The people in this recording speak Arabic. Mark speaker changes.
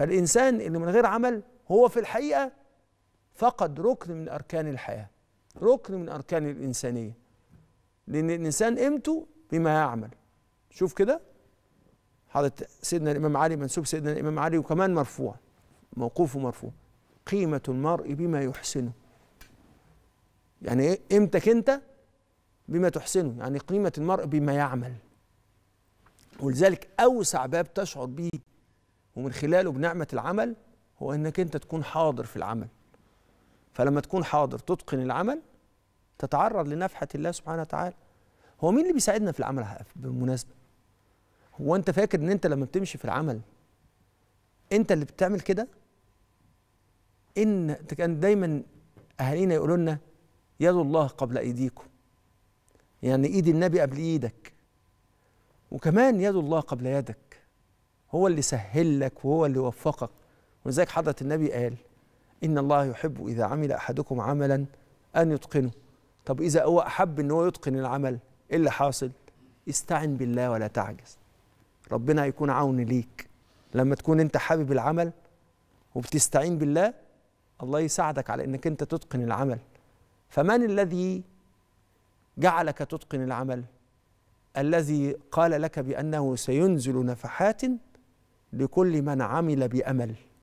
Speaker 1: فالإنسان اللي من غير عمل هو في الحقيقة فقد ركن من أركان الحياة ركن من أركان الإنسانية لأن الإنسان قيمته بما يعمل شوف كده حضرت سيدنا الإمام علي منسوب سيدنا الإمام علي وكمان مرفوع موقوفه مرفوع قيمة المرء بما يحسنه يعني إيه؟ قيمتك أنت بما تحسنه يعني قيمة المرء بما يعمل ولذلك أوسع باب تشعر به ومن خلاله بنعمه العمل هو انك انت تكون حاضر في العمل فلما تكون حاضر تتقن العمل تتعرض لنفحه الله سبحانه وتعالى هو مين اللي بيساعدنا في العمل بالمناسبه هو انت فاكر ان انت لما بتمشي في العمل انت اللي بتعمل كده ان كان دايما اهالينا يقولوا لنا يد الله قبل ايديكم يعني ايد النبي قبل ايدك وكمان يد الله قبل يدك هو اللي سهل لك وهو اللي وفقك ولذلك حضرة النبي قال إن الله يحب إذا عمل أحدكم عملا أن يتقنه طب إذا هو أحب إن هو يتقن العمل إيه اللي حاصل؟ استعن بالله ولا تعجز ربنا هيكون عون ليك لما تكون أنت حابب العمل وبتستعين بالله الله يساعدك على إنك أنت تتقن العمل فمن الذي جعلك تتقن العمل الذي قال لك بأنه سينزل نفحات لكل من عمل بامل